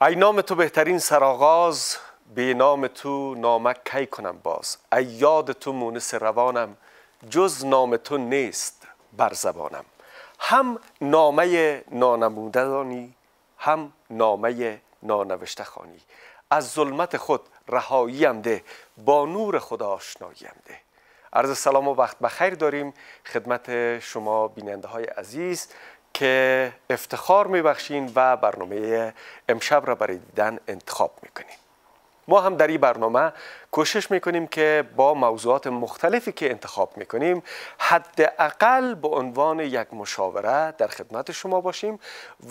ای نام تو بهترین سرآغاز به نام تو نامک کی کنم باز ای یاد تو مونس روانم جز نام تو نیست بر زبانم هم نامه نانموده دانی هم نامه نانوشته خانی از ظلمت خود رهایی ده با نور خدا آشنایی ده عرض سلام و وقت بخیر داریم خدمت شما بیننده های عزیز که افتخار میبخشین و برنامه امشب را برای دیدن انتخاب میکنین ما هم در این برنامه کوشش میکنیم که با موضوعات مختلفی که انتخاب میکنیم حداقل به عنوان یک مشاوره در خدمت شما باشیم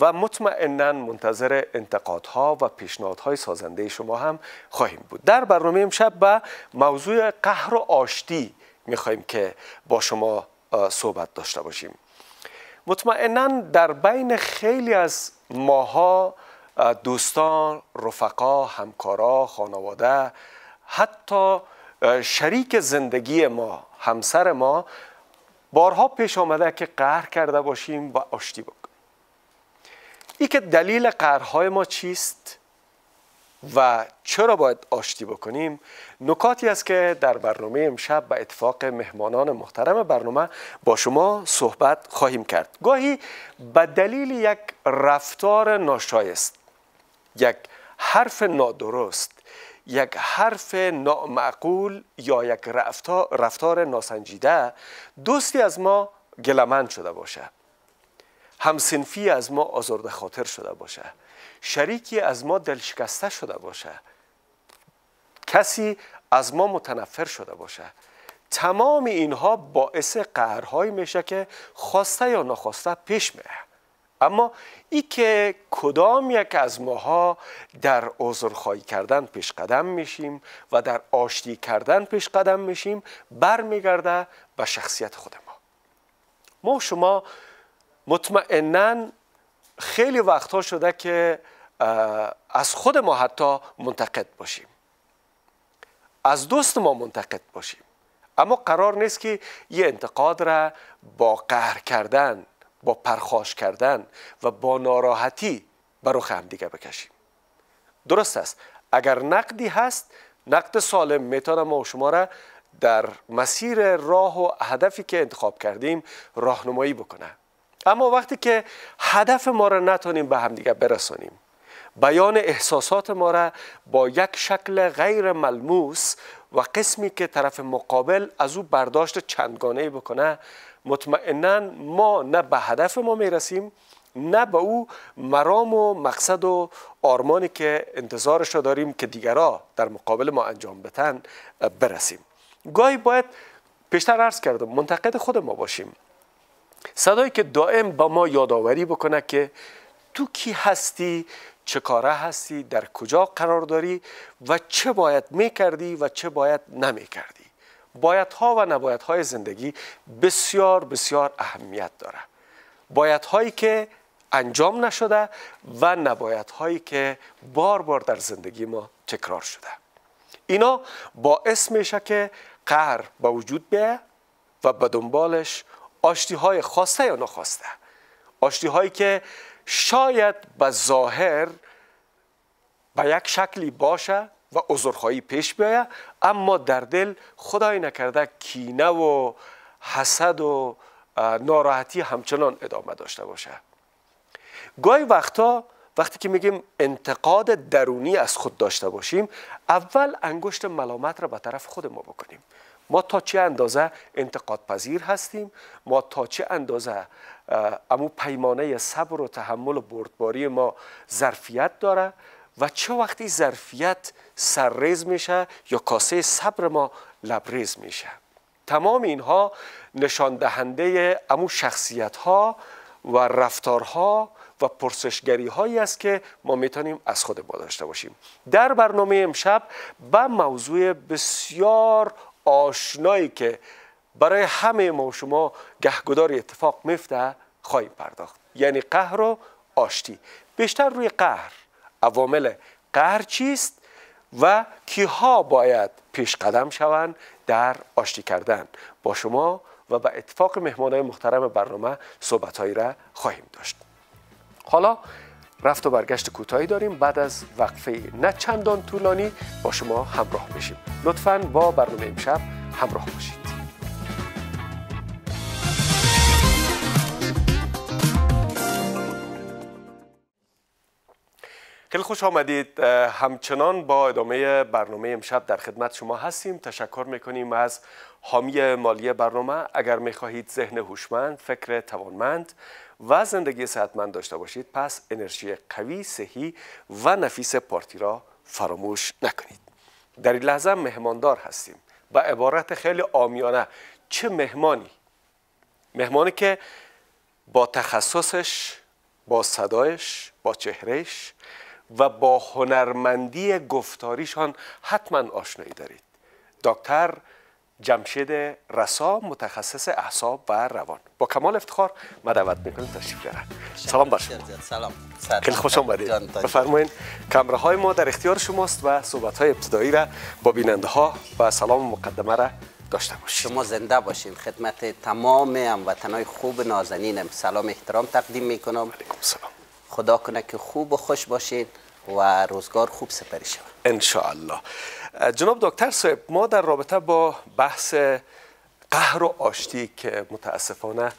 و مطمئنا منتظر انتقادها و پیشنهادهای سازنده شما هم خواهیم بود در برنامه امشب به موضوع قهر و آشتی میخواهیم که با شما صحبت داشته باشیم مطمئنا در بین خیلی از ماها دوستان، رفقا، همکارا، خانواده حتی شریک زندگی ما، همسر ما بارها پیش آمده که قهر کرده باشیم و آشتی بکنیم این که دلیل قهرهای ما چیست؟ و چرا باید آشتی بکنیم نکاتی است که در برنامه امشب به اتفاق مهمانان محترم برنامه با شما صحبت خواهیم کرد گاهی به دلیل یک رفتار ناشایست یک حرف نادرست یک حرف نامعقول یا یک رفتار, رفتار ناسنجیده دوستی از ما گلمند شده باشه همسنفی از ما آزرده خاطر شده باشه شریکی از ما دلشکسته شده باشه کسی از ما متنفر شده باشه تمام اینها باعث قهرهایی میشه که خواسته یا نخواسته پیش میره اما ای که کدام یک از ماها در عذرخواهی کردن پیش قدم میشیم و در آشتی کردن پیش قدم میشیم برمیگرده به شخصیت خود ما ما شما مطمئنا خیلی وقتها شده که از خود ما حتی منتقد باشیم از دوست ما منتقد باشیم اما قرار نیست که یه انتقاد را با قهر کردن با پرخاش کردن و با ناراحتی به رخ همدیگه بکشیم درست است اگر نقدی هست نقد سالم میتونه ما و شما را در مسیر راه و هدفی که انتخاب کردیم راهنمایی بکنه اما وقتی که هدف ما را نتونیم به همدیگه برسانیم بیان احساسات ما را با یک شکل غیر ملموس و قسمی که طرف مقابل از او برداشت چندگانه بکنه مطمئنا ما نه به هدف ما میرسیم نه به او مرام و مقصد و آرمانی که انتظارش را داریم که دیگرا در مقابل ما انجام بتن برسیم گاهی باید پیشتر عرض کردم منتقد خود ما باشیم صدایی که دائم با ما یادآوری بکنه که تو کی هستی چه کاره هستی در کجا قرار داری و چه باید میکردی و چه باید نمیکردی بایدها و نبایدهای زندگی بسیار بسیار اهمیت داره بایدهایی که انجام نشده و نبایدهایی که بار بار در زندگی ما تکرار شده اینا باعث میشه که قهر به وجود بیه و به دنبالش آشتی های خواسته یا نخواسته آشتی هایی که شاید به ظاهر به یک شکلی باشه و عذرخواهی پیش بیاید اما در دل خدای نکرده کینه و حسد و ناراحتی همچنان ادامه داشته باشه گاهی وقتا وقتی که میگیم انتقاد درونی از خود داشته باشیم اول انگشت ملامت را به طرف خود ما بکنیم ما تا چه اندازه انتقاد پذیر هستیم ما تا چه اندازه امو پیمانه صبر و تحمل و بردباری ما ظرفیت داره و چه وقتی ظرفیت سرریز میشه یا کاسه صبر ما لبریز میشه تمام اینها نشان دهنده امو شخصیت ها و رفتارها و پرسشگری هایی است که ما میتونیم از خود ما داشته باشیم در برنامه امشب به موضوع بسیار آشنایی که برای همه ما شما گهگدار اتفاق میفته خواهیم پرداخت یعنی قهر و آشتی بیشتر روی قهر عوامل قهر چیست و کیها باید پیش قدم شوند در آشتی کردن با شما و به اتفاق مهمانای محترم برنامه صحبتهایی را خواهیم داشت حالا رفت و برگشت کوتاهی داریم بعد از وقفه نه چندان طولانی با شما همراه بشیم لطفا با برنامه امشب همراه باشید خیلی خوش آمدید همچنان با ادامه برنامه امشب در خدمت شما هستیم تشکر میکنیم از حامی مالی برنامه اگر میخواهید ذهن هوشمند فکر توانمند و زندگی صحتمند داشته باشید پس انرژی قوی صحی و نفیس پارتی را فراموش نکنید در این لحظه مهماندار هستیم با عبارت خیلی آمیانه چه مهمانی مهمانی که با تخصصش با صدایش با چهرهش و با هنرمندی گفتاریشان حتما آشنایی دارید دکتر جمشید رسا متخصص احساب و روان با کمال افتخار مدعوت دعوت میکنیم تشریف بیارن سلام بر شما سلام خیلی خوش آمدید بفرمایید کمره های ما در اختیار شماست و صحبت های ابتدایی را با بیننده ها و سلام مقدمه را داشته باشید شما زنده باشین خدمت تمام هموطنای خوب نازنینم سلام احترام تقدیم میکنم سلام خدا کنه که خوب و خوش باشین و روزگار خوب سپری شود ان الله جناب دکتر صاحب ما در رابطه با بحث قهر و آشتی که متاسفانه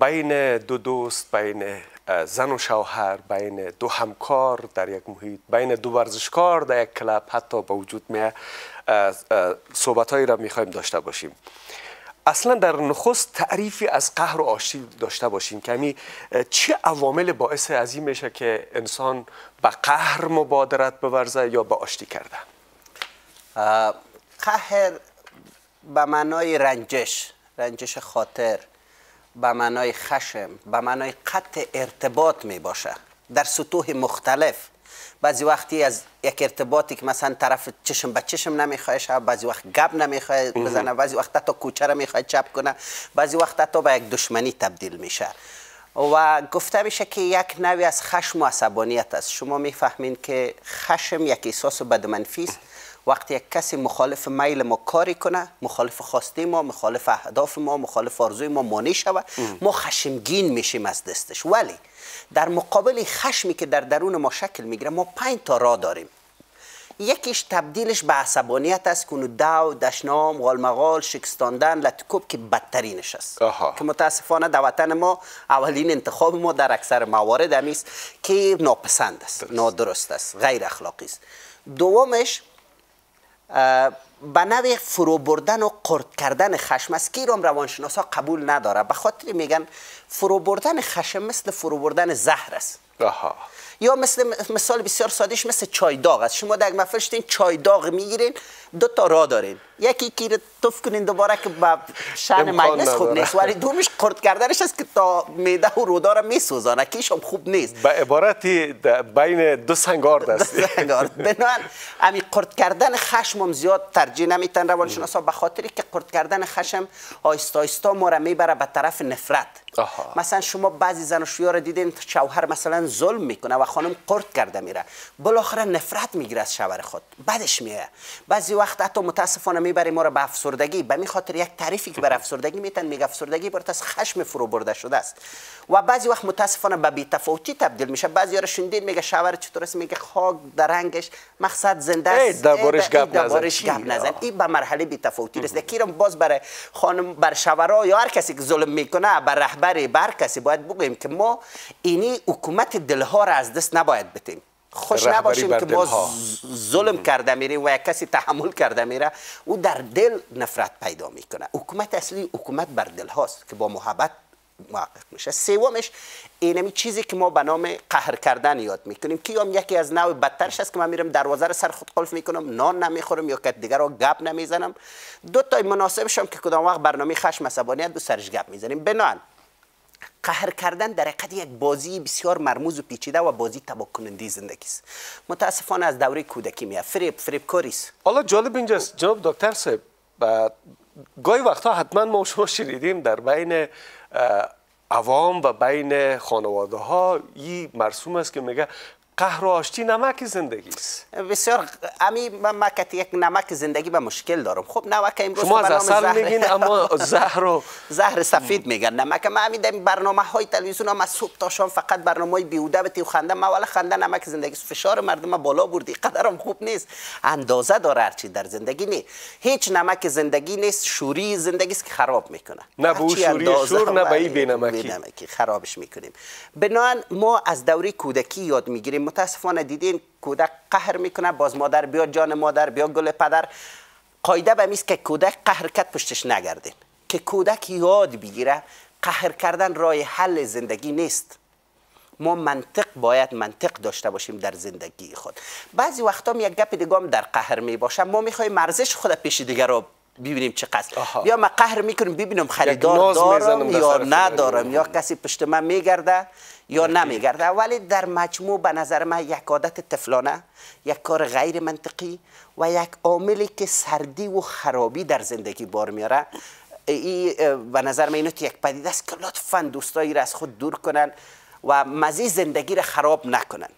بین دو دوست بین زن و شوهر بین دو همکار در یک محیط بین دو ورزشکار در یک کلب حتی با وجود می صحبت هایی را خواهیم داشته باشیم اصلا در نخست تعریفی از قهر و آشتی داشته باشیم کمی چه عوامل باعث از این میشه که انسان به قهر مبادرت بورزه یا به آشتی کرده قهر به معنای رنجش رنجش خاطر به معنای خشم به معنای قطع ارتباط می باشه در سطوح مختلف بعضی وقتی از یک ارتباطی که مثلا طرف چشم به چشم نمیخواد بعضی وقت گپ نمیخواد بزنه بعضی وقت تو کوچه را میخواد چپ کنه بعضی وقت تا به یک دشمنی تبدیل میشه و گفته میشه که یک نوی از خشم و عصبانیت است شما میفهمین که خشم یک احساس بدمنفی است وقتی یک کسی مخالف میل ما کاری کنه مخالف خواسته ما مخالف اهداف ما مخالف آرزوی ما مانع شود ما خشمگین میشیم از دستش ولی در مقابل خشمی که در درون ما شکل میگیره ما پنج تا را داریم یکیش تبدیلش به عصبانیت است که دو دشنام غالمغال شکستاندن لطکوب که بدترینش است که متاسفانه در وطن ما اولین انتخاب ما در اکثر موارد همیست که ناپسند است نادرست است غیر اخلاقی است دومش به نوع فرو بردن و قرد کردن خشم است که ایران روانشناسا قبول نداره به خاطر میگن فرو بردن خشم مثل فرو بردن زهر است آها. یا مثل مثال بسیار سادهش مثل چای داغ است شما در مفرش چای داغ میگیرین دو تا را دارین یکی کی توف کنین دوباره که با شن مجلس خوب نیست ولی دومش قرد کردنش است که تا میده و رودا را میسوزانه کیش هم خوب نیست به عبارت بین دو سنگارد است دو سنگارد بنابراین امی قرد کردن خشم هم زیاد ترجیح نمیتن روانشناسا به خاطر که قرد کردن خشم آیستا آیستا ما را میبره به طرف نفرت آها. مثلا شما بعضی زن و شویار دیدین شوهر مثلا ظلم میکنه و خانم قرد کرده میره بالاخره نفرت میگیره از شوهر خود بعدش میه بعضی وقت حتی متاسفانه میبره ما رو به افسردگی به خاطر یک تعریفی که بر افسردگی میتن میگه افسردگی برات از خشم فرو برده شده است و بعضی وقت متاسفانه به تفاوتی تبدیل میشه بعضی رو میگه شوهر چطور است میگه خاک در رنگش مقصد زنده است بارش گپ نزن گپ نزن این به مرحله بی‌تفاوتی رسیده کیرم باز برای خانم بر شوهرها یا هر کسی که ظلم میکنه بر رهبر برای بر کسی باید بگویم که ما اینی حکومت دلها را از دست نباید بتیم خوش نباشیم که ما ظلم کرده میریم و یک کسی تحمل کرده میره او در دل نفرت پیدا میکنه حکومت اصلی حکومت بر دل هاست که با محبت محقق میشه سومش اینمی چیزی که ما به نام قهر کردن یاد میکنیم که یکی از نوع بدترش است که من میرم دروازه رو سر خود قلف میکنم نان نمیخورم یا که دیگر رو گپ نمیزنم دو تای مناسبش که کدام وقت برنامه خشم عصبانیت دو سرش گپ میزنیم بنان قهر کردن در حقیقت یک بازی بسیار مرموز و پیچیده و بازی تباه کننده زندگی است متاسفانه از دوره کودکی میاد فریب فریب کاریس حالا جالب اینجاست جناب دکتر صاحب گاهی وقتها حتما ما شما شنیدیم در بین عوام و بین خانواده ها این مرسوم است که میگه قهر و آشتی نمک زندگی است بسیار امی من مکتی یک نمک زندگی به مشکل دارم خب نمک امروز شما از اصل میگین اما زهر و زهر سفید میگن نمک من همین برنامه های تلویزیون هم از صبح تا شام فقط برنامه های بیوده بتی و خنده ما والا خنده نمک زندگی است فشار مردم بالا بردی قدرم خوب نیست اندازه داره هرچی در زندگی نه هیچ نمک زندگی نیست شوری زندگی است که خراب میکنه نه به شوری شور نه به این خرابش میکنیم بنان ما از دوره کودکی یاد میگیریم متاسفانه دیدین کودک قهر میکنه باز مادر بیا جان مادر بیا گل پدر قایده به که کودک قهر کرد پشتش نگردین که کودک یاد بگیره قهر کردن راه حل زندگی نیست ما منطق باید منطق داشته باشیم در زندگی خود بعضی وقتا یک گپ دیگام در قهر می باشم ما میخوایم مرزش خود پیش دیگر رو ببینیم چه قصد یا ما قهر میکنیم ببینم خریدار دارم یا ندارم یا کسی پشت من میگرده یا نمیگرده ولی در مجموع به نظر من یک عادت طفلانه یک کار غیر منطقی و یک عاملی که سردی و خرابی در زندگی بار میاره این به نظر من اینو یک پدیده است که لطفا دوستایی را از خود دور کنن و مزی زندگی را خراب نکنن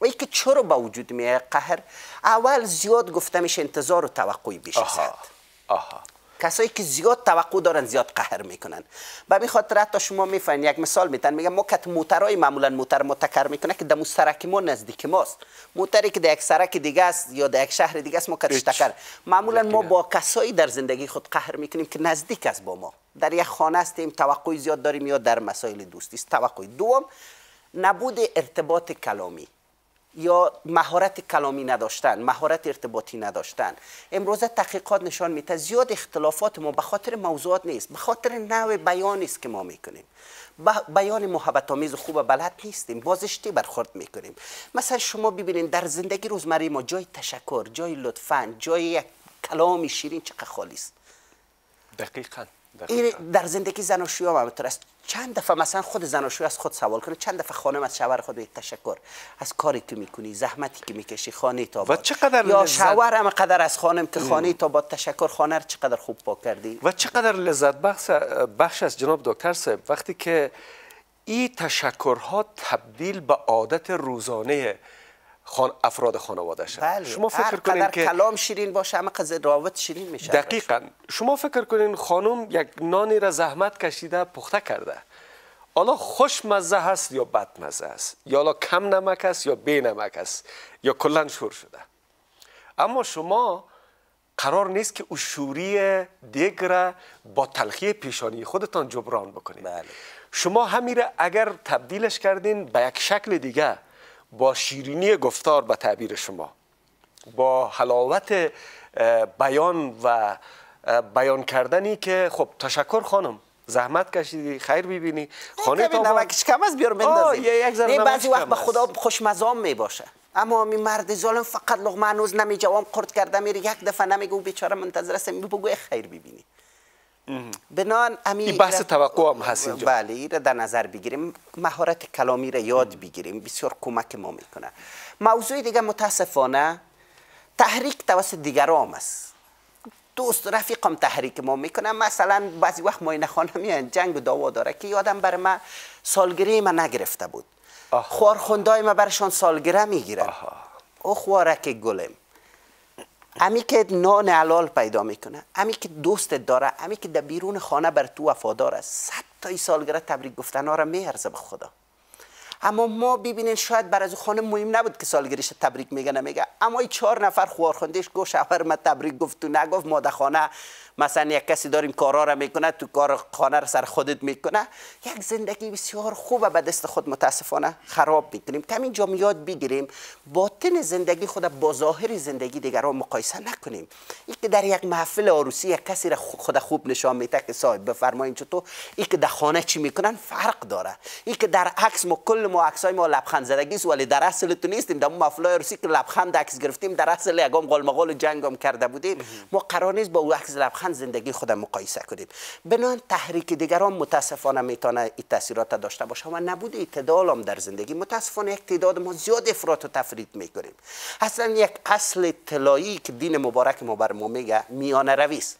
و ای که چرا به وجود قهر اول زیاد گفته میشه انتظار و توقعی بیش آها. کسایی که زیاد توقع دارن زیاد قهر میکنن به می خاطر حتی شما میفهمین یک مثال میتن میگم ما کت موترای معمولا موتر متکر میکنه که در سرک ما نزدیک ماست موتری که در یک سرک دیگه است یا در یک شهر دیگه است ما کتش معمولا ما با کسایی در زندگی خود قهر میکنیم که نزدیک است با ما در یک خانه هستیم توقع زیاد داریم یا در مسائل دوستی است توقع دوم نبود ارتباط کلامی یا مهارت کلامی نداشتن مهارت ارتباطی نداشتن امروزه تحقیقات نشان میده زیاد اختلافات ما به خاطر موضوعات نیست به خاطر نوع بیان است که ما میکنیم بیان محبت آمیز و خوب بلد نیستیم بازشتی برخورد میکنیم مثلا شما ببینید در زندگی روزمره ما جای تشکر جای لطفا جای یک کلام شیرین چقدر خالی است دقیقاً این در زندگی زناشویی هم همینطور است چند دفعه مثلا خود زناشویی از خود سوال کنه چند دفعه خانم از شوهر خود تشکر از کاری تو میکنی زحمتی که میکشی خانه تا و چقدر یا شوهر هم قدر از خانم که خانه تا با تشکر خانه رو چقدر خوب پاک کردی و چقدر لذت بخش بخش از جناب دکتر صاحب وقتی که این تشکرها تبدیل به عادت روزانه خان افراد خانواده شد بله. شما فکر کنید که کلام شیرین باشه اما قضیه رابط شیرین میشه دقیقا شما فکر کنین خانم یک نانی را زحمت کشیده پخته کرده حالا مزه هست یا مزه است یا حالا کم نمک است یا بی نمک است یا کلا شور شده اما شما قرار نیست که اشوری دیگ با تلخی پیشانی خودتان جبران بکنید بله. شما همین اگر تبدیلش کردین به یک شکل دیگه با شیرینی گفتار به تعبیر شما با حلاوت بیان و بیان کردنی که خب تشکر خانم زحمت کشیدی خیر ببینی خانه تا نمکش کم از بیار بندازیم یه بعضی وقت به خدا خوشمزام می باشه اما می مرد ظالم فقط لغمه هنوز نمی جوام قرد کرده میره یک دفعه نمیگو بیچاره منتظر است بگو خیر ببینی بنان امی این بحث توقع هم هست اینجا بله در نظر بگیریم مهارت کلامی را یاد بگیریم بسیار کمک ما میکنه موضوع دیگه متاسفانه تحریک توسط دیگرام است دوست رفیقم تحریک ما میکنه مثلا بعضی وقت ماینه میان جنگ و دوا داره که یادم بر ما سالگری ما نگرفته بود خوار های ما برشان سالگره میگیرن او خوارک گلم امی که نان علال پیدا میکنه امی که دوستت داره امی که در بیرون خانه بر تو وفادار است صد تا سالگره تبریک گفتن ها آره را میارزه به خدا اما ما ببینین شاید بر از خانه مهم نبود که سالگریش تبریک میگه نمیگه اما این چهار نفر خوارخوندهش گفت شوهر ما تبریک گفت و نگفت ماده خانه مثلا یک کسی داریم کارا را میکنه تو کار خانه را سر خودت میکنه یک زندگی بسیار خوبه به دست خود متاسفانه خراب میکنیم کمی جا یاد بگیریم باطن زندگی خود با ظاهر زندگی دیگران مقایسه نکنیم این که در یک محفل عروسی یک کسی را خود خوب نشان میده که صاحب بفرمایید چطور این که در خانه چی میکنن فرق داره این که در عکس ما کل ما عکسای ما لبخند زدگی است ولی در اصل تو نیستیم در محفل عروسی که لبخند عکس گرفتیم در اصل یگام قلمقال جنگم کرده بودیم ما قرار نیست با او عکس لبخند واقعا زندگی خودم مقایسه کنیم بنان تحریک دیگران متاسفانه میتونه این تاثیرات داشته باشه و نبود اعتدال هم در زندگی متاسفانه یک تعداد ما زیاد افراط و تفرید میکنیم اصلا یک اصل طلایی که دین مبارک ما بر ما میگه میانه رویست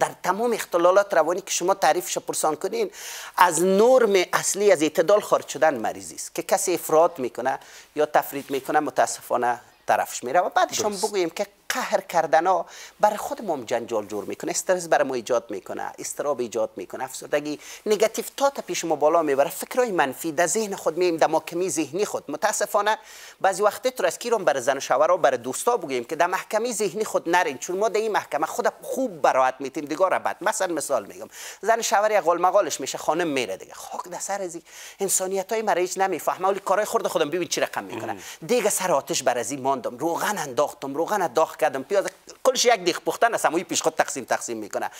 در تمام اختلالات روانی که شما تعریفش پرسان کنین از نرم اصلی از اعتدال خارج شدن مریضی است که کسی افراد میکنه یا تفرید میکنه متاسفانه طرفش میره و بعدش هم بگوییم که قهر کردن ها بر خود ما جنجال جور میکنه استرس بر ما ایجاد میکنه استراب ایجاد میکنه افسردگی نگاتیو تا پیش ما بالا میبره فکرای منفی در ذهن خود مییم در ذهنی خود متاسفانه بعضی وقت تو راست کیرون بر زن و و بر دوستا بگیم که در محکمه ذهنی خود نرین چون ما در این محکمه خود خوب براحت میتیم دیگه بعد مثلا مثال میگم زن شوهر یا مقالش میشه خانم میره دیگه خاک در سر از انسانیت های نمیفهمه ولی کارهای خورده خودم ببین چی رقم میکنه دیگه سر آتش بر از این ماندم روغن انداختم روغن انداخت کردم پیاز کلش یک دیخ پختن است هموی پیش خود تقسیم تقسیم میکنه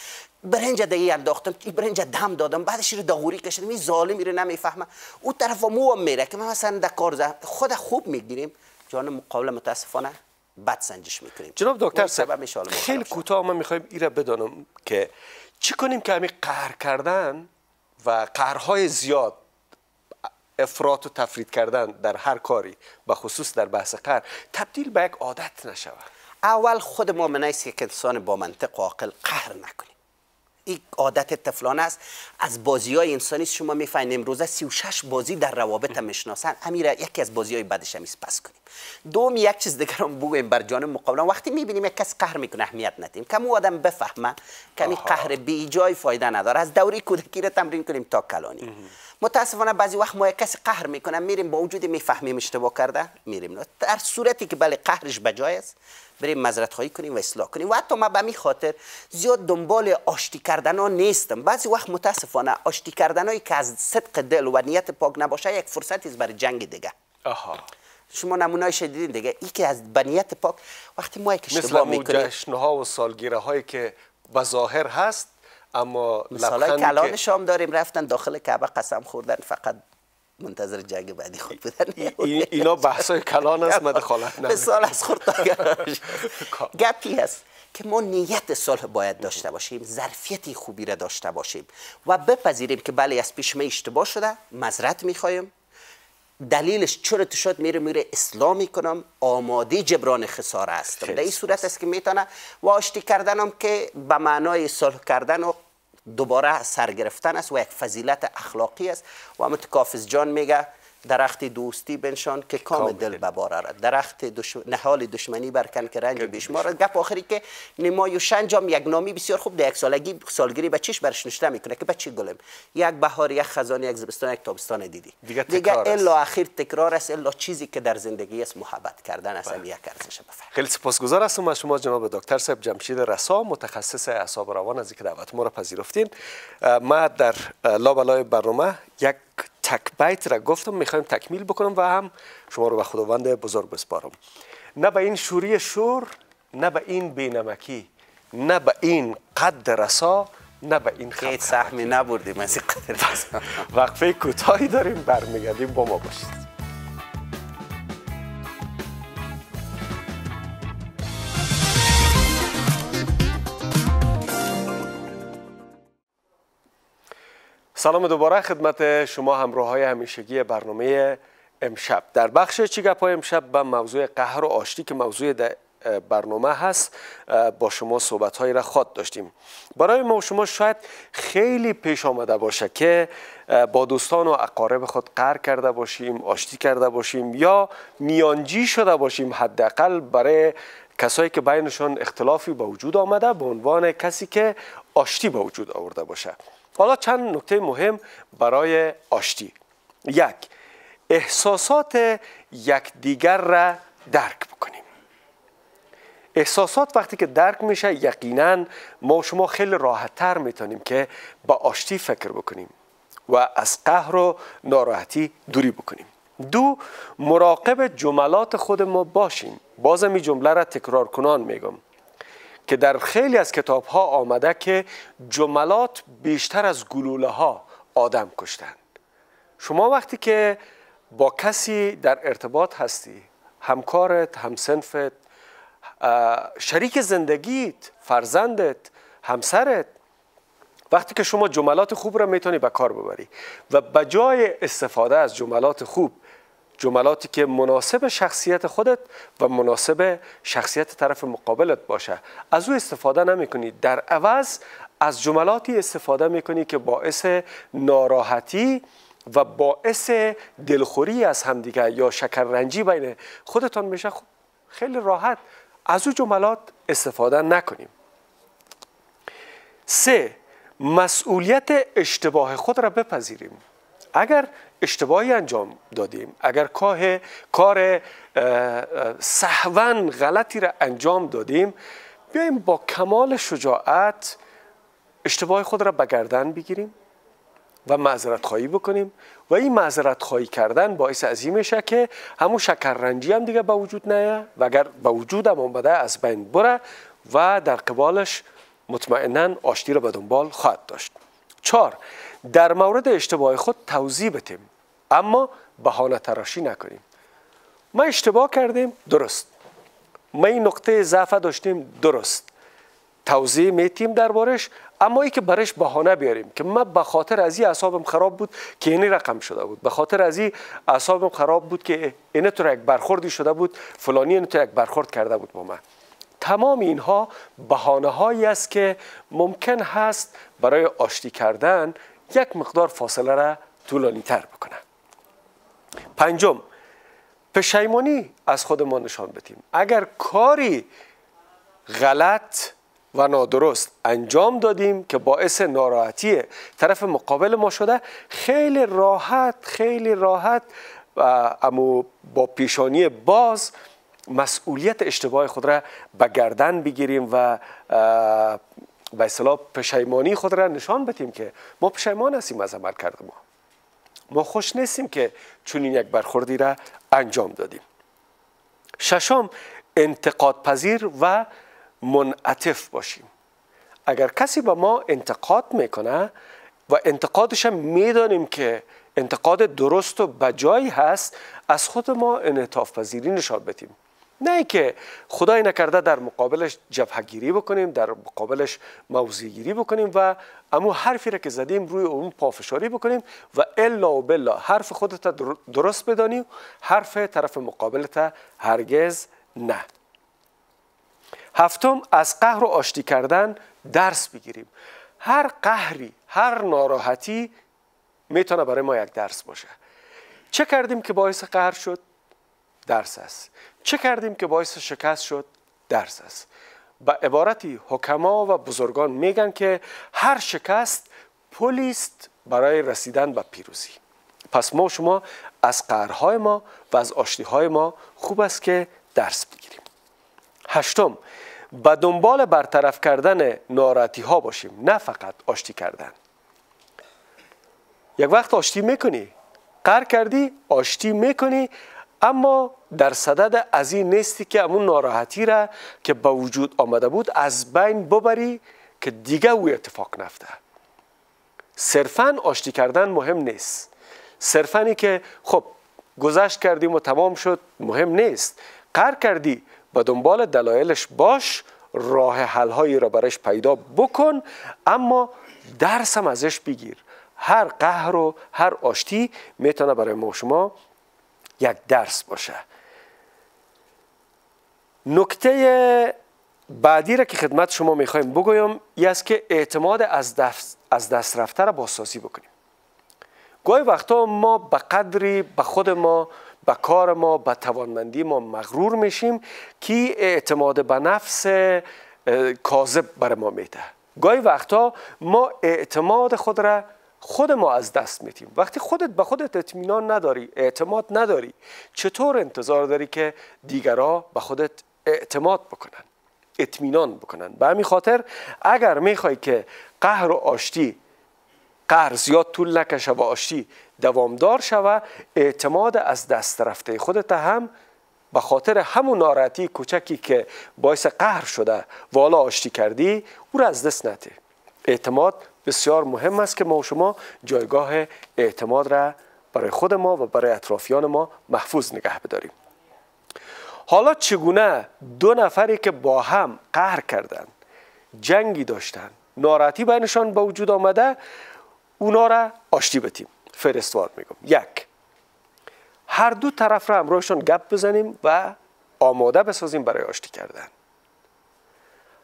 برنج دیگه انداختم این برنج دم دادم بعدش رو داغوری کشیدم این ظالمی رو نمیفهمه اون طرف مو هم میره که من مثلا در کار خود خوب میگیریم جان مقابل متاسفانه بد سنجش میکنیم جناب دکتر سبب خیلی کوتاه ما میخوایم این را بدانم که چی کنیم که همین قهر کردن و قهرهای زیاد افراط و تفرید کردن در هر کاری و خصوص در بحث قهر تبدیل به یک عادت نشود اول خود ما است که انسان با منطق و عاقل قهر نکنیم این عادت تفلانه است از بازی های انسانی شما میفهمید روزه 36 بازی در روابط هم میشناسن امیر یکی از بازی های بعدش هم پس کنیم دوم یک چیز دیگه هم بگویم بر جان مقابل وقتی میبینیم یک کس قهر میکنه اهمیت ندیم کم آدم بفهمه کمی قهر بی جای فایده نداره از دوری کودکی را تمرین کنیم تا کلانی متاسفانه بعضی وقت ما یک کسی قهر میکنه میریم با وجود میفهمیم اشتباه کرده میریم در صورتی که بله قهرش جای است بریم مذرت خواهی کنیم و اصلاح کنیم و حتی من به می خاطر زیاد دنبال آشتی کردن ها نیستم بعضی وقت متاسفانه آشتی کردن هایی که از صدق دل و نیت پاک نباشه یک فرصتی است برای جنگ دیگه آها شما نمونه دیدین دیگه ای که از بنیت پاک وقتی ما یک اشتباه میکنیم مثل ها و سالگیره هایی که بظاهر هست اما مثال که الان شام داریم رفتن داخل کعبه قسم خوردن فقط منتظر جنگ بعدی خود بودن اینا بحثای کلان است سال از خورد گپی هست که ما نیت صلح باید داشته باشیم ظرفیتی خوبی را داشته باشیم و بپذیریم که بله از پیش ما اشتباه شده مزرت میخوایم دلیلش چرا تو شد میره میره اسلامی میکنم آماده جبران خساره است. در این صورت است که میتونه واشتی کردنم که به معنای صلح کردن و دوباره سرگرفتن است و یک فضیلت اخلاقی است و متکافز جان میگه درخت دوستی بنشان که کام دل ببارد درخت دش... نهال دشمنی برکن که رنج بیشمار گپ آخری که نمای و شنجام یک نامی بسیار خوب در یک سالگی سالگیری بچیش چیش برش نشته میکنه که بچی گلم یک بهار یک خزان یک زبستان یک تابستان دیدی دیگه, الا اخیر تکرار است الا چیزی که در زندگی است محبت کردن است بله. یک ارزش بفهم خیلی سپاسگزار هستم از شما جناب دکتر صاحب جمشید رسا متخصص اعصاب روان از اینکه دعوت ما را پذیرفتین ما در لابلای برنامه یک تک بیت را گفتم میخوایم تکمیل بکنم و هم شما رو به خداوند بزرگ بسپارم نه به این شوری شور نه به این بینمکی نه به این قد رسا نه به این خیلی سهمی نبردیم از این قد وقفه کوتاهی داریم برمیگردیم با ما باشید سلام دوباره خدمت شما همراه های همیشگی برنامه امشب در بخش چیگپ های امشب به موضوع قهر و آشتی که موضوع برنامه هست با شما صحبت هایی را خواد داشتیم برای ما شما شاید خیلی پیش آمده باشه که با دوستان و اقارب خود قهر کرده باشیم آشتی کرده باشیم یا میانجی شده باشیم حداقل برای کسایی که بینشان اختلافی با وجود آمده به عنوان کسی که آشتی با وجود آورده باشه حالا چند نکته مهم برای آشتی یک احساسات یکدیگر را درک بکنیم احساسات وقتی که درک میشه یقینا ما شما خیلی راحت تر میتونیم که با آشتی فکر بکنیم و از قهر و ناراحتی دوری بکنیم دو مراقب جملات خود ما باشیم بازم این جمله را تکرار کنان میگم که در خیلی از کتاب ها آمده که جملات بیشتر از گلوله ها آدم کشتن شما وقتی که با کسی در ارتباط هستی همکارت، همسنفت، شریک زندگیت، فرزندت، همسرت وقتی که شما جملات خوب را میتونی به کار ببری و به جای استفاده از جملات خوب جملاتی که مناسب شخصیت خودت و مناسب شخصیت طرف مقابلت باشه از او استفاده نمی در عوض از جملاتی استفاده می که باعث ناراحتی و باعث دلخوری از همدیگه یا شکررنجی بین خودتان میشه خب، خیلی راحت از او جملات استفاده نکنیم سه مسئولیت اشتباه خود را بپذیریم اگر اشتباهی انجام دادیم اگر کاه کار سهون غلطی را انجام دادیم بیایم با کمال شجاعت اشتباه خود را به گردن بگیریم و معذرت خواهی بکنیم و این معذرت خواهی کردن باعث از این میشه که همون شکررنجی هم دیگه به وجود نیه و اگر به وجود هم آمده از بین بره و در قبالش مطمئنا آشتی را به دنبال خواهد داشت چار، در مورد اشتباه خود توضیح بتیم اما بهانه تراشی نکنیم ما اشتباه کردیم درست ما این نقطه ضعف داشتیم درست توضیح میتیم دربارش اما ای که برش بهانه بیاریم که ما به خاطر از این اعصابم خراب بود که اینی رقم شده بود به خاطر از این اعصابم خراب بود که این تو یک برخوردی شده بود فلانی این تو یک برخورد کرده بود با من تمام اینها بهانه هایی است که ممکن هست برای آشتی کردن یک مقدار فاصله را طولانی تر بکنن پنجم پشیمانی از خودمان نشان بدیم اگر کاری غلط و نادرست انجام دادیم که باعث ناراحتی طرف مقابل ما شده خیلی راحت خیلی راحت و اما با پیشانی باز مسئولیت اشتباه خود را به گردن بگیریم و به اصطلاح پشیمانی خود را نشان بدیم که ما پشیمان هستیم از عمل کرده ما ما خوش نیستیم که چنین یک برخوردی را انجام دادیم ششم انتقاد پذیر و منعطف باشیم اگر کسی به ما انتقاد میکنه و انتقادش هم میدانیم که انتقاد درست و بجایی هست از خود ما انعطاف پذیری نشان بدیم نه که خدای نکرده در مقابلش گیری بکنیم در مقابلش گیری بکنیم و امو حرفی را که زدیم روی اون پافشاری بکنیم و الا و بلا حرف خودت درست بدانی حرف طرف مقابلت هرگز نه هفتم از قهر و آشتی کردن درس بگیریم هر قهری هر ناراحتی میتونه برای ما یک درس باشه چه کردیم که باعث قهر شد درس است چه کردیم که باعث شکست شد درس است به عبارتی حکما و بزرگان میگن که هر شکست پلیست برای رسیدن به پیروزی پس ما شما از قهرهای ما و از آشتیهای ما خوب است که درس بگیریم هشتم به دنبال برطرف کردن ناراحتی ها باشیم نه فقط آشتی کردن یک وقت آشتی میکنی قر کردی آشتی میکنی اما در صدد از این نیستی که امون ناراحتی را که به وجود آمده بود از بین ببری که دیگه او اتفاق نفته صرفا آشتی کردن مهم نیست صرفا که خب گذشت کردیم و تمام شد مهم نیست قر کردی با دنبال دلایلش باش راه هایی را برش پیدا بکن اما درسم ازش بگیر هر قهر و هر آشتی میتونه برای ما شما یک درس باشه نکته بعدی را که خدمت شما میخوایم بگویم یه است که اعتماد از دست, از رفته را بازسازی بکنیم گاهی وقتا ما به قدری به خود ما به کار ما به توانمندی ما مغرور میشیم که اعتماد به نفس کاذب بر ما میده گاهی وقتا ما اعتماد خود را خود ما از دست میتیم وقتی خودت به خودت اطمینان نداری اعتماد نداری چطور انتظار داری که دیگرها به خودت اعتماد بکنن اطمینان بکنن به همین خاطر اگر میخوای که قهر و آشتی قهر زیاد طول نکشه و آشتی دوامدار شوه اعتماد از دست رفته خودت هم به خاطر همون ناراحتی کوچکی که باعث قهر شده و حالا آشتی کردی او را از دست نده اعتماد بسیار مهم است که ما و شما جایگاه اعتماد را برای خود ما و برای اطرافیان ما محفوظ نگه بداریم حالا چگونه دو نفری که با هم قهر کردند جنگی داشتند ناراحتی بینشان به وجود آمده اونا را آشتی بتیم فرستوار میگم یک هر دو طرف را همراهشان گپ بزنیم و آماده بسازیم برای آشتی کردن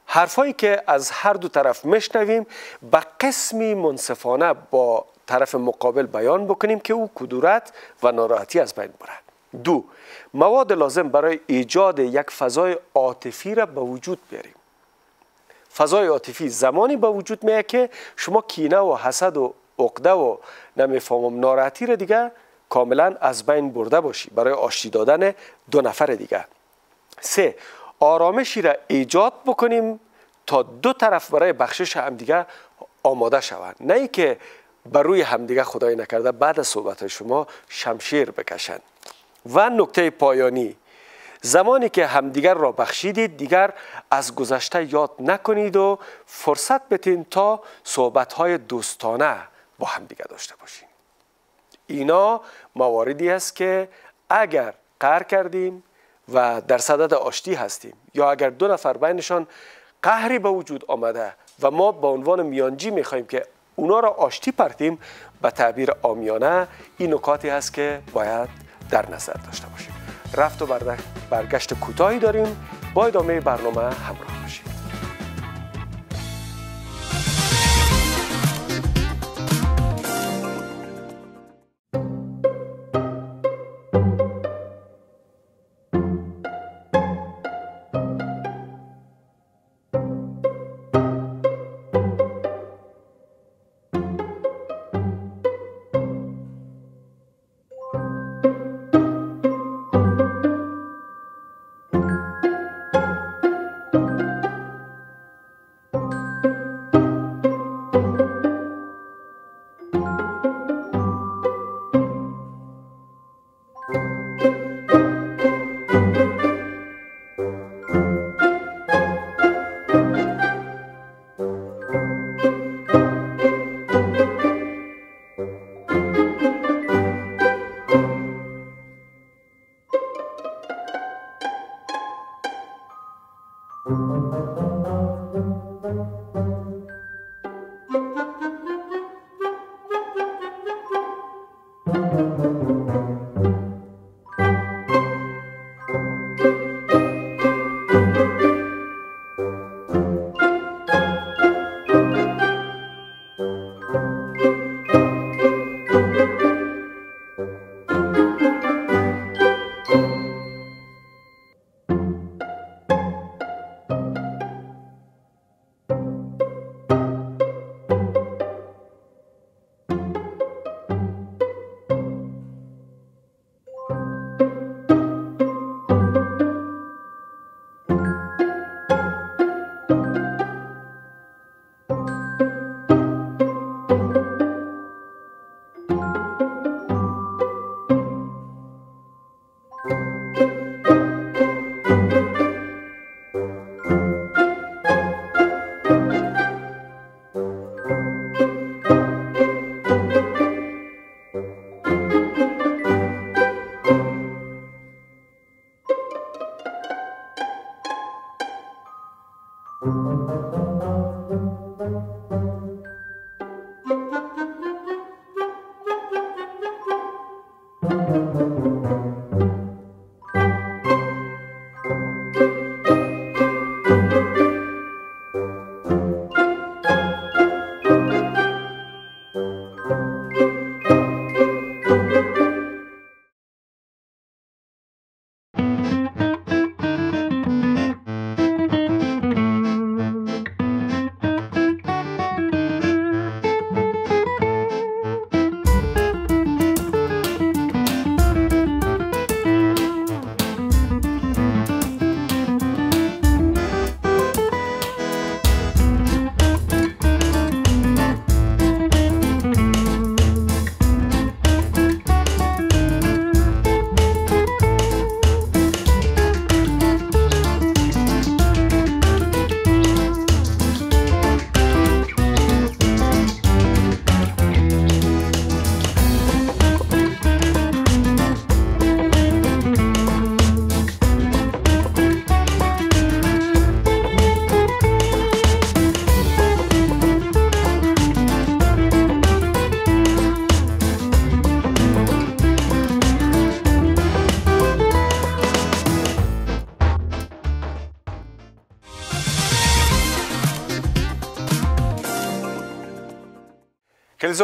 حرفایی که از هر دو طرف میشنویم به قسمی منصفانه با طرف مقابل بیان بکنیم که او کدورت و ناراحتی از بین برد دو مواد لازم برای ایجاد یک فضای عاطفی را به وجود بیاریم فضای عاطفی زمانی به وجود میه که شما کینه و حسد و عقده و نمیفهمم ناراحتی را دیگه کاملا از بین برده باشی برای آشتی دادن دو نفر دیگه سه آرامشی را ایجاد بکنیم تا دو طرف برای بخشش همدیگه آماده شوند نه اینکه بر روی همدیگه خدای نکرده بعد از صحبت شما شمشیر بکشند و نکته پایانی زمانی که همدیگر را بخشیدید دیگر از گذشته یاد نکنید و فرصت بتین تا صحبت های دوستانه با همدیگه داشته باشیم اینا مواردی است که اگر قر کردیم و در صدد آشتی هستیم یا اگر دو نفر بینشان قهری به وجود آمده و ما به عنوان میانجی خواهیم که اونا را آشتی پرتیم به تعبیر آمیانه این نکاتی هست که باید در نظر داشته باشیم رفت و برگشت کوتاهی داریم با ادامه برنامه همراه باشیم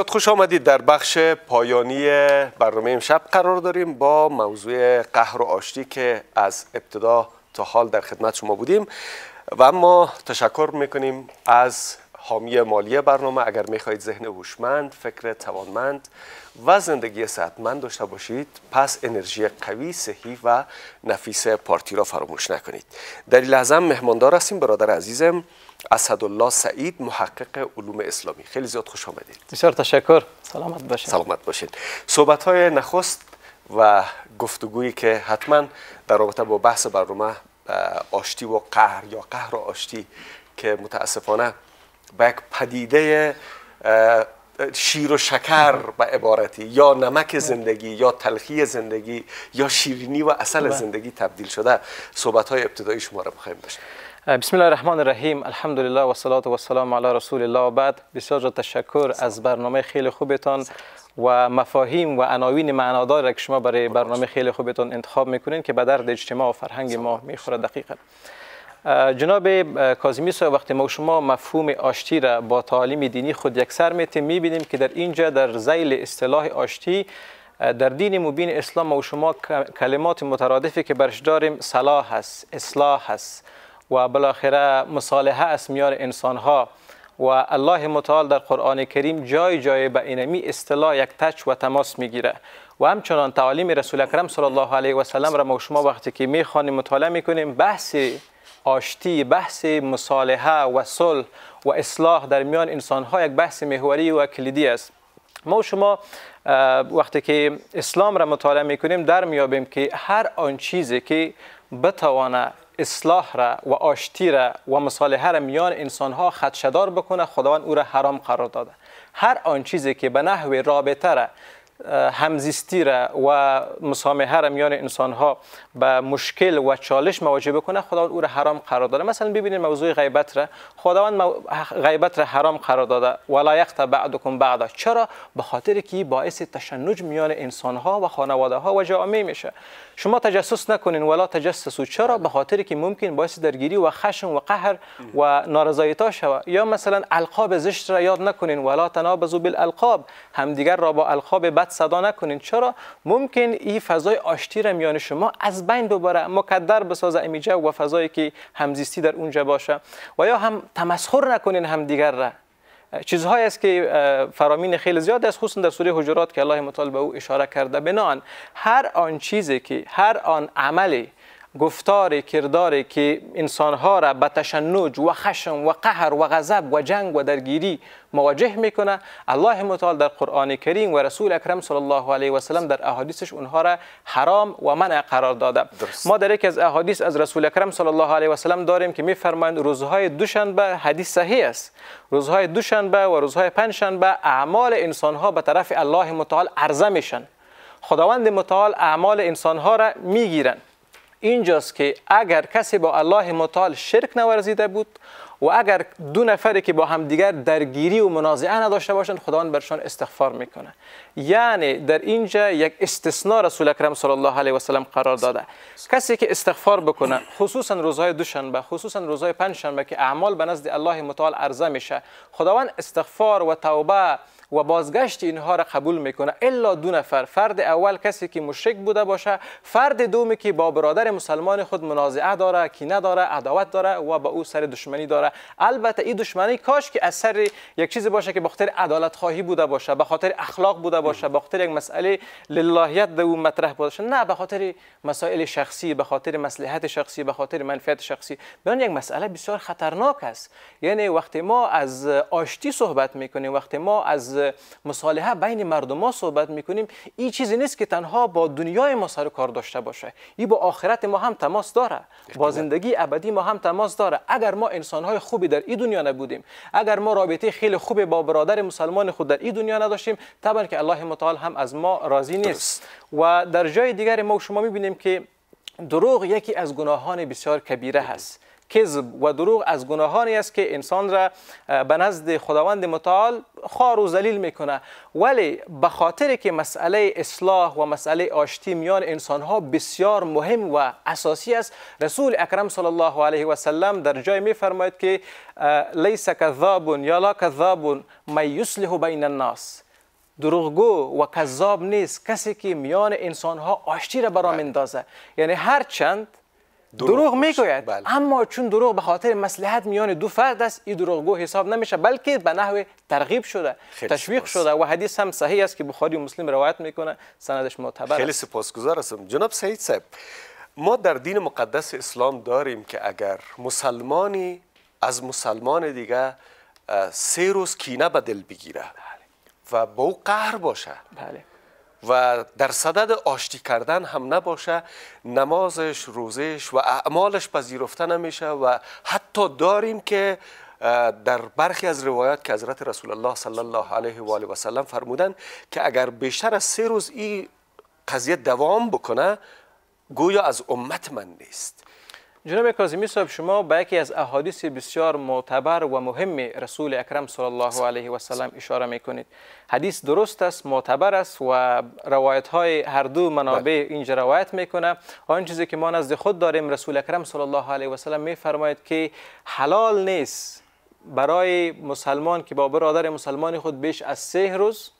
خوش آمدید در بخش پایانی برنامه امشب قرار داریم با موضوع قهر و آشتی که از ابتدا تا حال در خدمت شما بودیم و ما تشکر میکنیم از حامی مالی برنامه اگر میخواهید ذهن هوشمند فکر توانمند و زندگی صحتمند داشته باشید پس انرژی قوی صحی و نفیس پارتی را فراموش نکنید در این لحظه مهماندار هستیم برادر عزیزم اسدالله سعید محقق علوم اسلامی خیلی زیاد خوش آمدید بسیار تشکر سلامت باشید سلامت باشید صحبت های نخست و گفتگویی که حتما در رابطه با بحث برنامه آشتی و قهر یا قهر و آشتی که متاسفانه به یک پدیده شیر و شکر به عبارتی یا نمک زندگی یا تلخی زندگی یا شیرینی و اصل بله. زندگی تبدیل شده صحبت های ابتدایی شما را بخواهیم داشت بسم الله الرحمن الرحیم الحمدلله و صلات و سلام علی رسول الله بعد بسیار جا تشکر از برنامه خیلی خوبتان و مفاهیم و عناوین معنادار را که شما برای برنامه خیلی خوبتان انتخاب میکنین که به درد اجتماع و فرهنگ ما میخوره دقیقا جناب کاظمی صاحب وقتی ما شما مفهوم آشتی را با تعالیم دینی خود یکسر میتیم میبینیم که در اینجا در زیل اصطلاح آشتی در دین مبین اسلام ما شما کلمات مترادفی که برش داریم صلاح هست اصلاح است و بالاخره مصالحه است میان انسان ها و الله متعال در قرآن کریم جای جای به اینمی اصطلاح یک تچ و تماس میگیره و همچنان تعالیم رسول اکرم صلی الله علیه و سلم را ما شما وقتی که میخوانیم مطالعه میکنیم بحث آشتی بحث مصالحه و صلح و اصلاح در میان انسان ها یک بحث محوری و کلیدی است ما شما وقتی که اسلام را مطالعه میکنیم در میابیم که هر آن چیزی که بتوانه اصلاح را و آشتی را و مصالحه را میان انسان ها خدشدار بکنه خداوند او را حرام قرار داده هر آن چیزی که به نحو رابطه را همزیستی را و مسامحه را میان انسان ها به مشکل و چالش مواجه بکنه خداوند او را حرام قرار داده مثلا ببینید موضوع غیبت را خداوند غیبت را حرام قرار داده ولا یقت بعدکم بعدا چرا به خاطر که باعث تشنج میان انسان ها و خانواده ها و جامعه میشه شما تجسس نکنین ولا تجسسو چرا به خاطر که ممکن باعث درگیری و خشم و قهر و نارضایتی شود یا مثلا القاب زشت را یاد نکنین ولا تنابزو بالالقاب همدیگر را با القاب بد صدا نکنین چرا ممکن این فضای آشتی را میان شما از بین دوباره مقدر بسازه امیجا و فضایی که همزیستی در اونجا باشه و یا هم تمسخر نکنین دیگر را چیزهایی است که فرامین خیلی زیاد است خصوصا در سوره حجرات که الله مطالبه او اشاره کرده بنان هر آن چیزی که هر آن عملی گفتار کرداری که انسانها را به تشنج و خشم و قهر و غضب و جنگ و درگیری مواجه میکنه الله متعال در قرآن کریم و رسول اکرم صلی الله علیه و سلم در احادیثش اونها را حرام و منع قرار داده ما در یک از احادیث از رسول اکرم صلی الله علیه و سلم داریم که میفرمایند روزهای دوشنبه حدیث صحیح است روزهای دوشنبه و روزهای پنجشنبه اعمال انسانها به طرف الله متعال عرضه میشن خداوند متعال اعمال انسانها را میگیرند اینجاست که اگر کسی با الله متعال شرک نورزیده بود و اگر دو نفری که با همدیگر درگیری و منازعه نداشته باشند خداوند برشان استغفار میکنه یعنی در اینجا یک استثناء رسول اکرم صلی الله علیه و سلم قرار داده کسی که استغفار بکنه خصوصا روزهای دوشنبه خصوصا روزهای شنبه که اعمال به نزد الله متعال عرضه میشه خداوند استغفار و توبه و بازگشت اینها را قبول میکنه الا دو نفر فرد اول کسی که مشرک بوده باشه فرد دومی که با برادر مسلمان خود منازعه داره کی نداره عداوت داره و با او سر دشمنی داره البته این دشمنی کاش که اثر یک چیز باشه که بخاطر عدالت خواهی بوده باشه به خاطر اخلاق بوده باشه به خاطر یک مسئله للهیت او مطرح باشه نه به خاطر مسائل شخصی به خاطر مصلحت شخصی به خاطر منفعت شخصی بیان یک مسئله بسیار خطرناک است یعنی وقتی ما از آشتی صحبت میکنیم وقتی ما از مصالحه بین مردم ها صحبت میکنیم این چیزی نیست که تنها با دنیای ما سر کار داشته باشه این با آخرت ما هم تماس داره با زندگی ابدی ما هم تماس داره اگر ما انسان های خوبی در این دنیا نبودیم اگر ما رابطه خیلی خوبی با برادر مسلمان خود در این دنیا نداشتیم طبعا که الله متعال هم از ما راضی نیست و در جای دیگر ما شما میبینیم که دروغ یکی از گناهان بسیار کبیره هست کذب و دروغ از گناهانی است که انسان را به نزد خداوند متعال خار و ذلیل میکنه ولی به خاطر که مسئله اصلاح و مسئله آشتی میان انسانها بسیار مهم و اساسی است رسول اکرم صلی الله علیه و سلم در جای میفرماید که لیس کذاب یا لا کذاب من یصلح بین الناس دروغگو و کذاب نیست کسی که میان انسانها آشتی را برام بله. اندازه یعنی هر چند دروغ, میگوید بله. اما چون دروغ به خاطر مسلحت میان دو فرد است این دروغگو حساب نمیشه بلکه به نحو ترغیب شده تشویق شده و حدیث هم صحیح است که بخاری و مسلم روایت میکنه سندش معتبر خیلی سپاسگزار هستم جناب سعید صاحب ما در دین مقدس اسلام داریم که اگر مسلمانی از مسلمان دیگه سه روز کینه به دل بگیره بله. و با او قهر باشه بله و در صدد آشتی کردن هم نباشه نمازش روزش و اعمالش پذیرفته نمیشه و حتی داریم که در برخی از روایات که حضرت رسول الله صلی الله علیه و آله و سلم فرمودن که اگر بیشتر از سه روز این قضیه دوام بکنه گویا از امت من نیست جناب کاظمی صاحب شما به یکی از احادیث بسیار معتبر و مهم رسول اکرم صلی الله علیه و سلم اشاره می حدیث درست است معتبر است و روایت های هر دو منابع بله. اینجا روایت میکنه آن چیزی که ما نزد خود داریم رسول اکرم صلی الله علیه و سلم میفرماید که حلال نیست برای مسلمان که با برادر مسلمان خود بیش از سه روز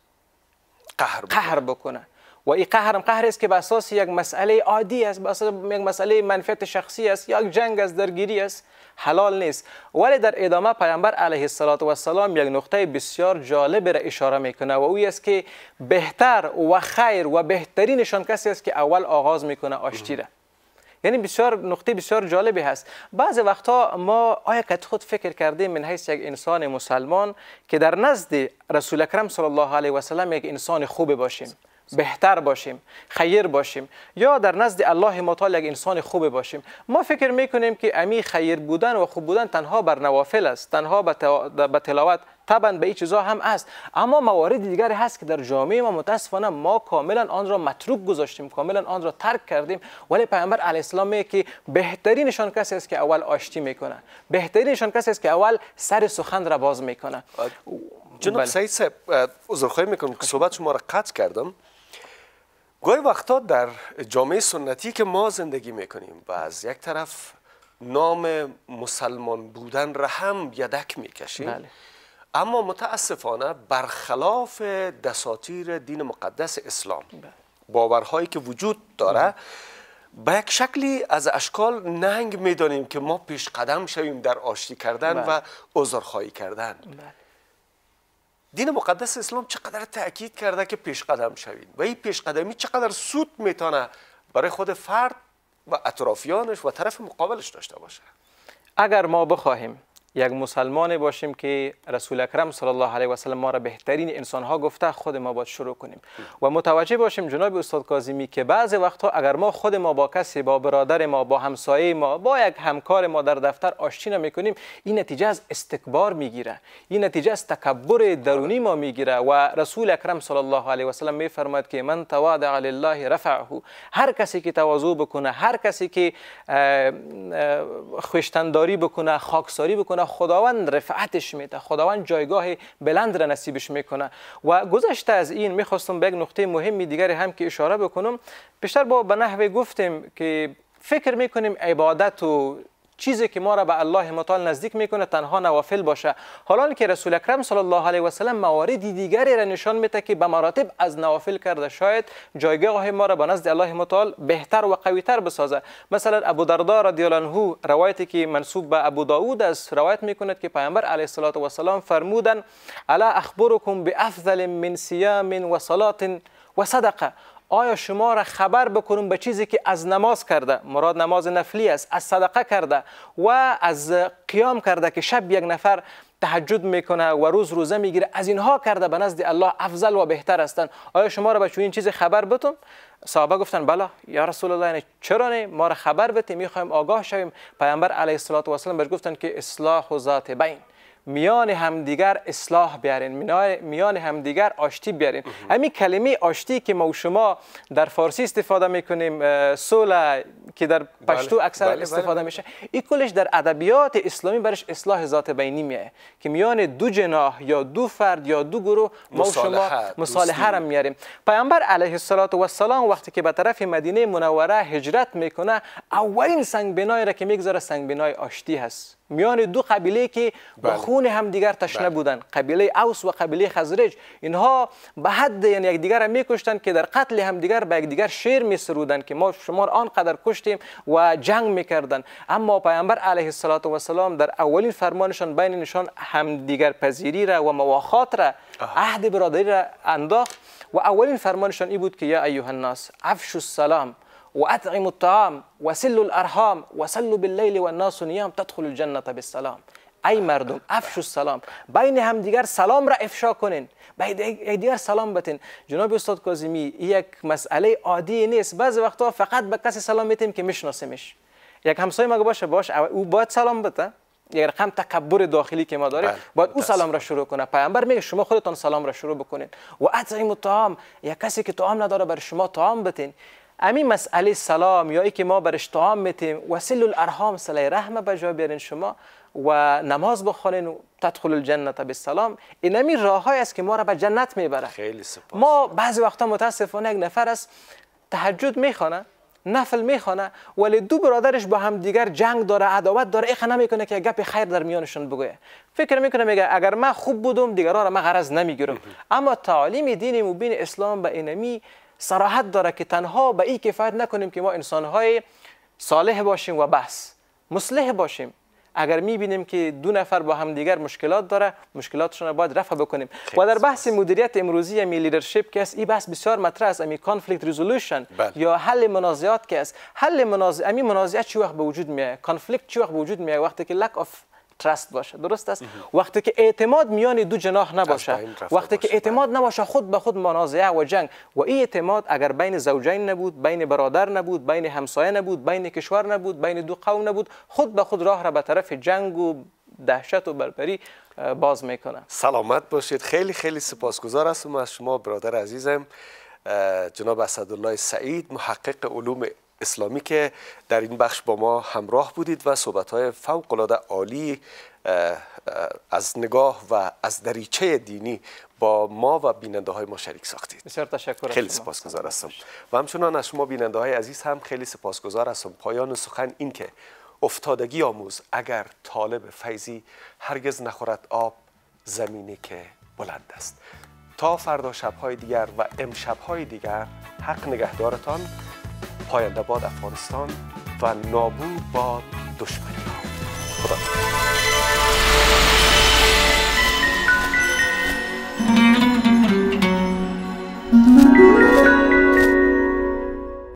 قهر بکنه و این قهر قهر است که به اساس یک مسئله عادی است به اساس یک مسئله منفعت شخصی است یک جنگ است درگیری است حلال نیست ولی در ادامه پیامبر علیه السلام یک نقطه بسیار جالب را اشاره میکنه و اوی است که بهتر و خیر و بهترینشان کسی است که اول آغاز میکنه آشتی را یعنی بسیار نقطه بسیار جالبی هست بعض وقتا ما آیا که خود فکر کردیم من حیث یک انسان مسلمان که در نزد رسول اکرم صلی الله علیه و سلم یک انسان خوب باشیم بهتر باشیم خیر باشیم یا در نزد الله مطال یک انسان خوب باشیم ما فکر میکنیم که امی خیر بودن و خوب بودن تنها بر نوافل است تنها به تلاوت طبعا به این چیزها هم است اما موارد دیگری هست که در جامعه ما متاسفانه ما کاملا آن را متروک گذاشتیم کاملا آن را ترک کردیم ولی پیامبر علیه السلام که بهترینشان کسی است که اول آشتی میکنه بهترینشان کسی است که اول سر سخن را باز میکنه جناب بله. سعید صاحب عذرخواهی میکنم که صحبت شما را قطع کردم گاهی وقتا در جامعه سنتی که ما زندگی میکنیم و از یک طرف نام مسلمان بودن را هم یدک میکشیم بله. اما متاسفانه برخلاف دساتیر دین مقدس اسلام بله. باورهایی که وجود داره به یک شکلی از اشکال ننگ میدانیم که ما پیش قدم شویم در آشتی کردن بله. و عذرخواهی کردن بله. دین مقدس اسلام چقدر تاکید کرده که پیش قدم شوید و این پیش قدمی چقدر سود میتونه برای خود فرد و اطرافیانش و طرف مقابلش داشته باشه اگر ما بخواهیم یک مسلمان باشیم که رسول اکرم صلی الله علیه و سلم ما را بهترین انسان ها گفته خود ما باید شروع کنیم و متوجه باشیم جناب استاد کاظمی که بعضی وقتها اگر ما خود ما با کسی با برادر ما با همسایه ما با یک همکار ما در دفتر آشتی کنیم این نتیجه از استکبار میگیره این نتیجه از تکبر درونی ما میگیره و رسول اکرم صلی الله علیه و سلم میفرماید که من تواضع لله رفعه هر کسی که تواضع بکنه هر کسی که خوشتنداری بکنه خاکساری بکنه خداوند رفعتش میده خداوند جایگاه بلند را نصیبش میکنه و گذشته از این میخواستم به یک نقطه مهم دیگری هم که اشاره بکنم بیشتر با به نحوه گفتیم که فکر میکنیم عبادت و چیزی که ما را به الله متعال نزدیک میکنه تنها نوافل باشه حالا که رسول اکرم صلی الله علیه و سلم مواردی دیگری را نشان میده که به مراتب از نوافل کرده شاید جایگاه ما را به نزد الله متعال بهتر و قویتر بسازه مثلا ابو دردا رضی الله عنه روایتی که منسوب به ابو داود است روایت میکند که پیامبر علیه الصلاه و السلام فرمودن الا اخبرکم بافضل من سیام و صلاه و صدقه آیا شما را خبر بکنم به چیزی که از نماز کرده مراد نماز نفلی است از صدقه کرده و از قیام کرده که شب یک نفر تهجد میکنه و روز روزه میگیره از اینها کرده به نزد الله افضل و بهتر هستند آیا شما را به چنین چیز خبر بتم صحابه گفتن بله یا رسول الله یعنی چرا نه ما را خبر بده میخوایم آگاه شویم پیامبر علیه السلام بهش گفتن که اصلاح ذات بین میان همدیگر اصلاح بیارین میان همدیگر آشتی بیارین همین کلمه آشتی که ما و شما در فارسی استفاده میکنیم صلح که در بله. پشتو اکثر بله، بله، استفاده میشه این کلش در ادبیات اسلامی برش اصلاح ذات بینی میه که میان دو جناح یا دو فرد یا دو گروه ما و شما مصالحه را میاریم پیامبر علیه السلام وقتی که به طرف مدینه منوره هجرت میکنه اولین سنگ بنای را که میگذاره سنگ بنای آشتی هست میان دو قبیله که با بله. خون همدیگر تشنه بله. بودن قبیله اوس و قبیله خزرج اینها به حد یعنی یکدیگر میکشتند که در قتل همدیگر به یکدیگر شعر میسرودند که ما شما را آنقدر کشتیم و جنگ میکردند اما پیامبر علیه السلام در اولین فرمانشان بین نشان همدیگر پذیری را و مواخات را عهد برادری را انداخت و اولین فرمانشان این بود که یا ایها الناس عفش السلام وأطعموا الطعام وسلوا الأرحام وسلوا بالليل والناس نيام نیام تدخل الجنة بالسلام ای مردم افشو السلام بین همدیگر سلام را افشا کنین بین دیگر سلام بتین جناب استاد کاظمی یک مسئله عادی نیست بعضی وقتا فقط به کسی سلام میتیم که میشناسیمش یک همسایه مگه باشه باش او باید سلام بده یک رقم تکبر داخلی که ما داریم بله، باید او سلام را شروع کنه پیامبر میگه شما خودتان سلام را شروع بکنین و اطعم الطعام یک کسی که طعام نداره بر شما طعام بتین امی مسئله سلام یا ای که ما بر اشتعام میتیم وسیل الارحام صله رحمه به جا بیارین شما و نماز بخونین و تدخل الجنت سلام این امی راههایی است که ما را به جنت میبره خیلی سپاس ما بعضی وقتا متاسفانه یک نفر است تهجد میخوانه نفل میخوانه ولی دو برادرش با هم دیگر جنگ داره عداوت داره که نمیکنه که گپ خیر در میانشون بگه فکر میکنه میگه اگر من خوب بودم دیگر را من غرض نمیگیرم اما تعالیم دین مبین اسلام به اینمی سراحت داره که تنها به این کفایت نکنیم که ما انسانهای صالح باشیم و بس مصلح باشیم اگر میبینیم که دو نفر با دیگر مشکلات داره مشکلاتشون رو باید رفع بکنیم و در بحث مدیریت امروزی می یعنی لیدرشپ که است این بحث بسیار مطرح است امی کانفلیکت ریزولوشن یا حل منازعات که است حل منازعه امی منازعه چی وقت به وجود میاد کانفلیکت چی وقت به وجود میاد وقتی که لک اف ترست باشه درست است وقتی که اعتماد میان دو جناح نباشه وقتی که اعتماد بله. نباشه خود به خود منازعه و جنگ و این اعتماد اگر بین زوجین نبود بین برادر نبود بین همسایه نبود بین کشور نبود بین دو قوم نبود خود به خود راه را به طرف جنگ و دهشت و بربری باز میکنه سلامت باشید خیلی خیلی سپاسگزار هستم از شما برادر عزیزم جناب اسدالله سعید محقق علوم اسلامی که در این بخش با ما همراه بودید و صحبت‌های فوق‌العاده عالی از نگاه و از دریچه دینی با ما و بیننده های ما شریک ساختید بسیار تشکر خیلی سپاسگزار هستم و همچنان از شما بیننده های عزیز هم خیلی سپاسگزار هستم پایان سخن این که افتادگی آموز اگر طالب فیضی هرگز نخورد آب زمینی که بلند است تا فردا های دیگر و های دیگر حق نگهدارتان پاینده باد افغانستان و نابود باد دشمنی ها